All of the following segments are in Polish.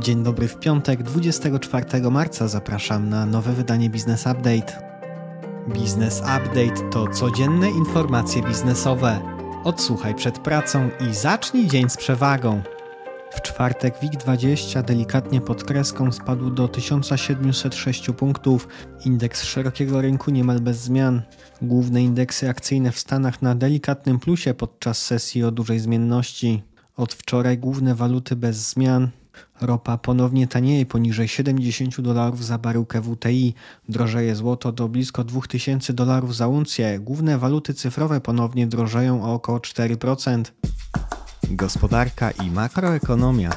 Dzień dobry w piątek, 24 marca. Zapraszam na nowe wydanie Business Update. Business Update to codzienne informacje biznesowe. Odsłuchaj przed pracą i zacznij dzień z przewagą. W czwartek WIG20 delikatnie pod kreską spadł do 1706 punktów. Indeks szerokiego rynku niemal bez zmian. Główne indeksy akcyjne w Stanach na delikatnym plusie podczas sesji o dużej zmienności. Od wczoraj główne waluty bez zmian. Ropa ponownie tanieje poniżej 70 dolarów za baryłkę WTI. Drożeje złoto do blisko 2000 dolarów za uncję. Główne waluty cyfrowe ponownie drożeją o około 4%. Gospodarka i makroekonomia.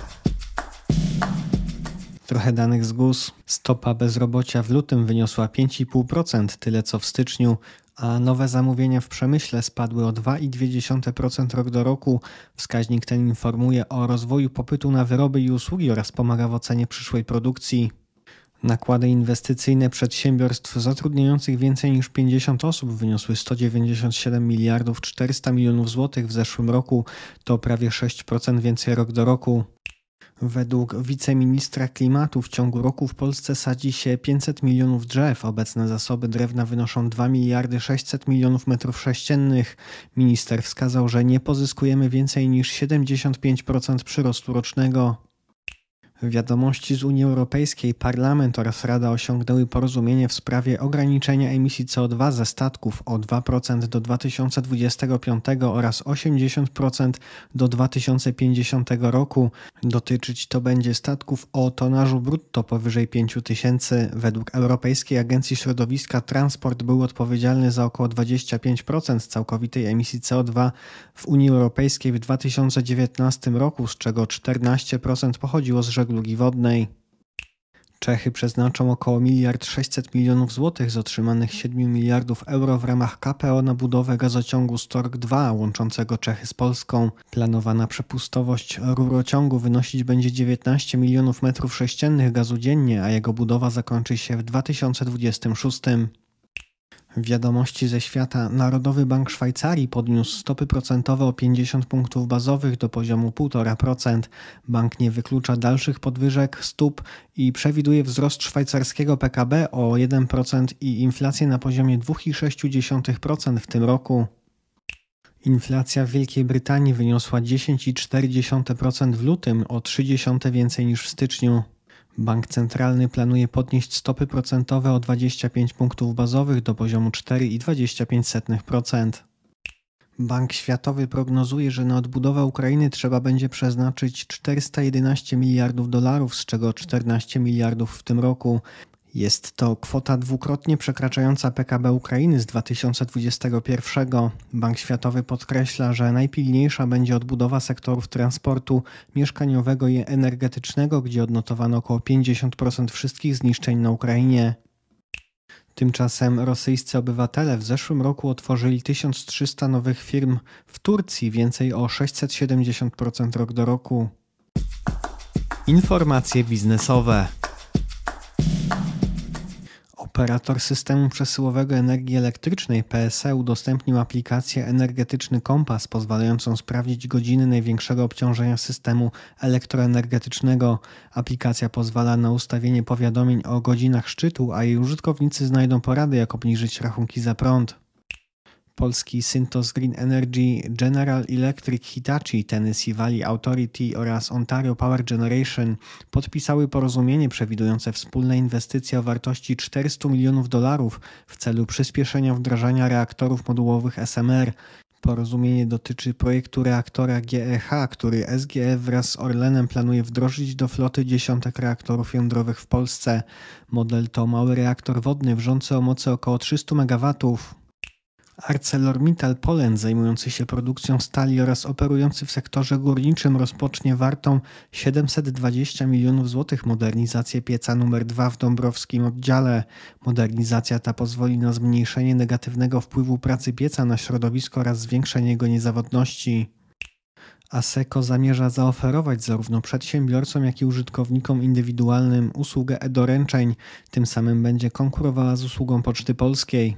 Trochę danych z GUS. Stopa bezrobocia w lutym wyniosła 5,5%, tyle co w styczniu a nowe zamówienia w przemyśle spadły o 2,2% rok do roku. Wskaźnik ten informuje o rozwoju popytu na wyroby i usługi oraz pomaga w ocenie przyszłej produkcji. Nakłady inwestycyjne przedsiębiorstw zatrudniających więcej niż 50 osób wyniosły 197 miliardów 400 milionów złotych w zeszłym roku, to prawie 6% więcej rok do roku. Według wiceministra klimatu w ciągu roku w Polsce sadzi się 500 milionów drzew. Obecne zasoby drewna wynoszą 2 miliardy 600 milionów metrów sześciennych. Minister wskazał, że nie pozyskujemy więcej niż 75% przyrostu rocznego. Wiadomości z Unii Europejskiej, Parlament oraz Rada osiągnęły porozumienie w sprawie ograniczenia emisji CO2 ze statków o 2% do 2025 oraz 80% do 2050 roku. Dotyczyć to będzie statków o tonażu brutto powyżej 5000. Według Europejskiej Agencji Środowiska transport był odpowiedzialny za około 25% całkowitej emisji CO2 w Unii Europejskiej w 2019 roku, z czego 14% pochodziło z żeglugi żeglugi wodnej. Czechy przeznaczą około 1 600 milionów złotych z otrzymanych 7 miliardów euro w ramach KPO na budowę gazociągu Stork 2 łączącego Czechy z Polską. Planowana przepustowość rurociągu wynosić będzie 19 milionów metrów sześciennych gazu dziennie, a jego budowa zakończy się w 2026. Wiadomości ze świata. Narodowy Bank Szwajcarii podniósł stopy procentowe o 50 punktów bazowych do poziomu 1,5%. Bank nie wyklucza dalszych podwyżek stóp i przewiduje wzrost szwajcarskiego PKB o 1% i inflację na poziomie 2,6% w tym roku. Inflacja w Wielkiej Brytanii wyniosła 10,4% w lutym, o 3 więcej niż w styczniu. Bank centralny planuje podnieść stopy procentowe o 25 punktów bazowych do poziomu 4,25%. Bank Światowy prognozuje, że na odbudowę Ukrainy trzeba będzie przeznaczyć 411 miliardów dolarów, z czego 14 miliardów w tym roku. Jest to kwota dwukrotnie przekraczająca PKB Ukrainy z 2021. Bank Światowy podkreśla, że najpilniejsza będzie odbudowa sektorów transportu, mieszkaniowego i energetycznego, gdzie odnotowano około 50% wszystkich zniszczeń na Ukrainie. Tymczasem rosyjscy obywatele w zeszłym roku otworzyli 1300 nowych firm w Turcji, więcej o 670% rok do roku. Informacje biznesowe. Operator systemu przesyłowego energii elektrycznej PSE udostępnił aplikację Energetyczny Kompas pozwalającą sprawdzić godziny największego obciążenia systemu elektroenergetycznego. Aplikacja pozwala na ustawienie powiadomień o godzinach szczytu, a jej użytkownicy znajdą porady, jak obniżyć rachunki za prąd. Polski Syntos Green Energy, General Electric Hitachi, Tennessee Valley Authority oraz Ontario Power Generation podpisały porozumienie przewidujące wspólne inwestycje o wartości 400 milionów dolarów w celu przyspieszenia wdrażania reaktorów modułowych SMR. Porozumienie dotyczy projektu reaktora GEH, który SGE wraz z Orlenem planuje wdrożyć do floty dziesiątek reaktorów jądrowych w Polsce. Model to mały reaktor wodny wrzący o mocy około 300 MW, ArcelorMittal Poland zajmujący się produkcją stali oraz operujący w sektorze górniczym rozpocznie wartą 720 milionów złotych modernizację pieca nr 2 w Dąbrowskim oddziale. Modernizacja ta pozwoli na zmniejszenie negatywnego wpływu pracy pieca na środowisko oraz zwiększenie jego niezawodności. ASECO zamierza zaoferować zarówno przedsiębiorcom, jak i użytkownikom indywidualnym usługę e-doręczeń, tym samym będzie konkurowała z usługą Poczty Polskiej.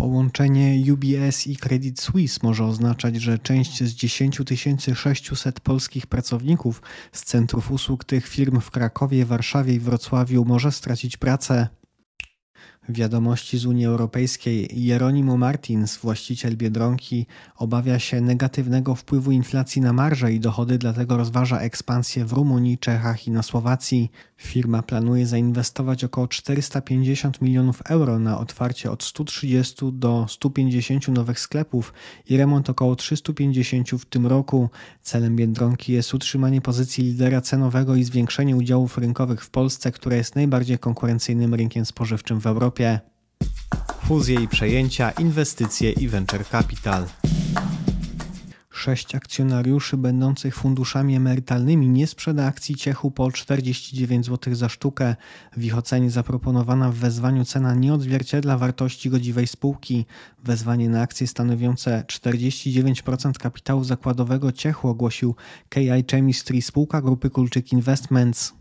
Połączenie UBS i Credit Suisse może oznaczać, że część z 10 600 polskich pracowników z centrów usług tych firm w Krakowie, Warszawie i Wrocławiu może stracić pracę wiadomości z Unii Europejskiej Jeronimo Martins, właściciel Biedronki, obawia się negatywnego wpływu inflacji na marże i dochody, dlatego rozważa ekspansję w Rumunii, Czechach i na Słowacji. Firma planuje zainwestować około 450 milionów euro na otwarcie od 130 do 150 nowych sklepów i remont około 350 w tym roku. Celem Biedronki jest utrzymanie pozycji lidera cenowego i zwiększenie udziałów rynkowych w Polsce, która jest najbardziej konkurencyjnym rynkiem spożywczym w Europie. Europie, fuzje i przejęcia, inwestycje i venture capital. Sześć akcjonariuszy będących funduszami emerytalnymi nie sprzeda akcji Ciechu po 49 zł za sztukę. W ich ocenie zaproponowana w wezwaniu cena nie odzwierciedla wartości godziwej spółki. Wezwanie na akcje stanowiące 49% kapitału zakładowego Ciechu ogłosił KI Chemistry, spółka grupy Kulczyk Investments.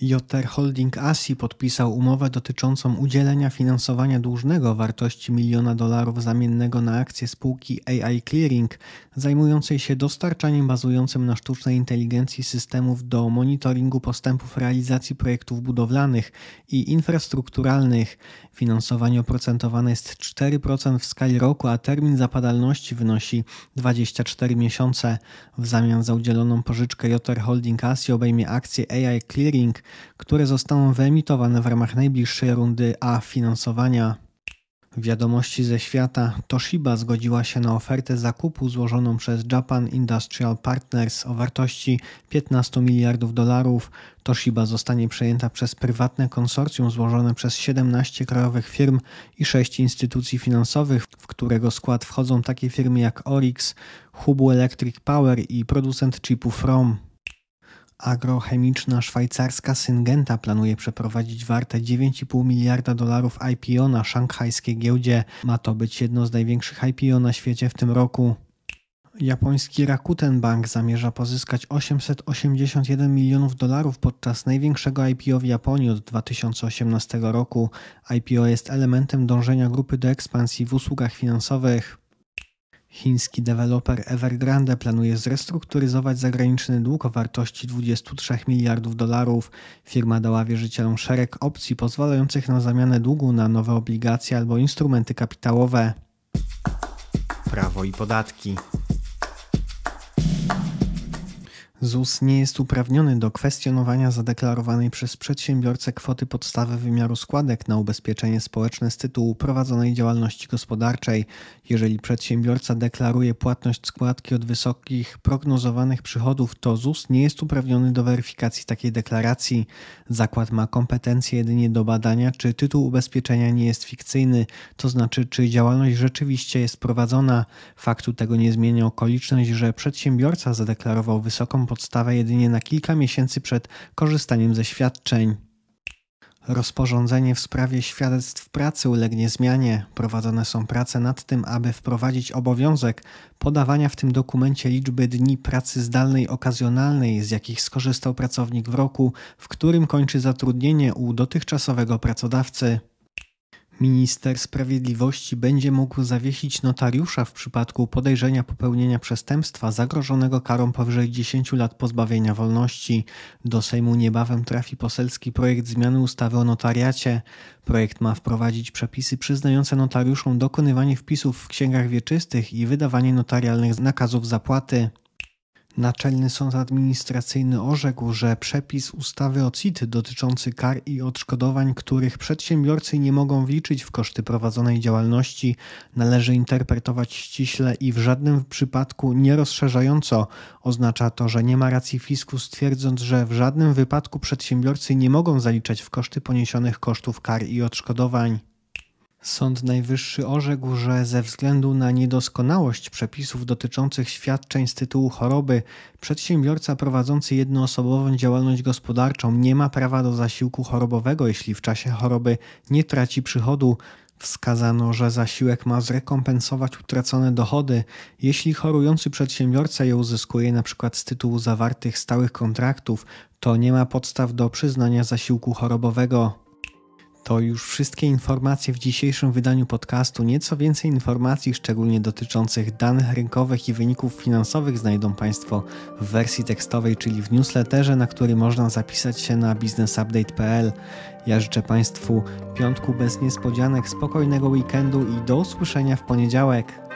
JR Holding ASI podpisał umowę dotyczącą udzielenia finansowania dłużnego wartości miliona dolarów zamiennego na akcję spółki AI Clearing, zajmującej się dostarczaniem bazującym na sztucznej inteligencji systemów do monitoringu postępów realizacji projektów budowlanych i infrastrukturalnych. Finansowanie oprocentowane jest 4% w skali roku, a termin zapadalności wynosi 24 miesiące. W zamian za udzieloną pożyczkę JR Holding ASI obejmie akcję AI Clearing które zostaną wyemitowane w ramach najbliższej rundy A finansowania. Wiadomości ze świata Toshiba zgodziła się na ofertę zakupu złożoną przez Japan Industrial Partners o wartości 15 miliardów dolarów. Toshiba zostanie przejęta przez prywatne konsorcjum złożone przez 17 krajowych firm i 6 instytucji finansowych, w którego skład wchodzą takie firmy jak Orix, Hubu Electric Power i producent chipów ROM agrochemiczna szwajcarska Syngenta planuje przeprowadzić warte 9,5 miliarda dolarów IPO na szanghajskiej giełdzie. Ma to być jedno z największych IPO na świecie w tym roku. Japoński Rakuten Bank zamierza pozyskać 881 milionów dolarów podczas największego IPO w Japonii od 2018 roku. IPO jest elementem dążenia grupy do ekspansji w usługach finansowych. Chiński deweloper Evergrande planuje zrestrukturyzować zagraniczny dług o wartości 23 miliardów dolarów. Firma dała wierzycielom szereg opcji pozwalających na zamianę długu na nowe obligacje albo instrumenty kapitałowe. Prawo i podatki. ZUS nie jest uprawniony do kwestionowania zadeklarowanej przez przedsiębiorcę kwoty podstawy wymiaru składek na ubezpieczenie społeczne z tytułu prowadzonej działalności gospodarczej, jeżeli przedsiębiorca deklaruje płatność składki od wysokich prognozowanych przychodów, to ZUS nie jest uprawniony do weryfikacji takiej deklaracji. Zakład ma kompetencje jedynie do badania, czy tytuł ubezpieczenia nie jest fikcyjny, to znaczy czy działalność rzeczywiście jest prowadzona. Faktu tego nie zmienia okoliczność, że przedsiębiorca zadeklarował wysoką podstawę jedynie na kilka miesięcy przed korzystaniem ze świadczeń. Rozporządzenie w sprawie świadectw pracy ulegnie zmianie. Prowadzone są prace nad tym, aby wprowadzić obowiązek podawania w tym dokumencie liczby dni pracy zdalnej okazjonalnej, z jakich skorzystał pracownik w roku, w którym kończy zatrudnienie u dotychczasowego pracodawcy. Minister Sprawiedliwości będzie mógł zawiesić notariusza w przypadku podejrzenia popełnienia przestępstwa zagrożonego karą powyżej 10 lat pozbawienia wolności. Do Sejmu niebawem trafi poselski projekt zmiany ustawy o notariacie. Projekt ma wprowadzić przepisy przyznające notariuszom dokonywanie wpisów w księgach wieczystych i wydawanie notarialnych nakazów zapłaty. Naczelny Sąd Administracyjny orzekł, że przepis ustawy o CIT dotyczący kar i odszkodowań, których przedsiębiorcy nie mogą wliczyć w koszty prowadzonej działalności, należy interpretować ściśle i w żadnym przypadku nie rozszerzająco. Oznacza to, że nie ma racji fisku twierdząc, że w żadnym wypadku przedsiębiorcy nie mogą zaliczać w koszty poniesionych kosztów kar i odszkodowań. Sąd Najwyższy orzekł, że ze względu na niedoskonałość przepisów dotyczących świadczeń z tytułu choroby, przedsiębiorca prowadzący jednoosobową działalność gospodarczą nie ma prawa do zasiłku chorobowego, jeśli w czasie choroby nie traci przychodu. Wskazano, że zasiłek ma zrekompensować utracone dochody, jeśli chorujący przedsiębiorca je uzyskuje np. z tytułu zawartych stałych kontraktów, to nie ma podstaw do przyznania zasiłku chorobowego. To już wszystkie informacje w dzisiejszym wydaniu podcastu. Nieco więcej informacji, szczególnie dotyczących danych rynkowych i wyników finansowych, znajdą Państwo w wersji tekstowej, czyli w newsletterze, na który można zapisać się na businessupdate.pl. Ja życzę Państwu piątku bez niespodzianek, spokojnego weekendu i do usłyszenia w poniedziałek.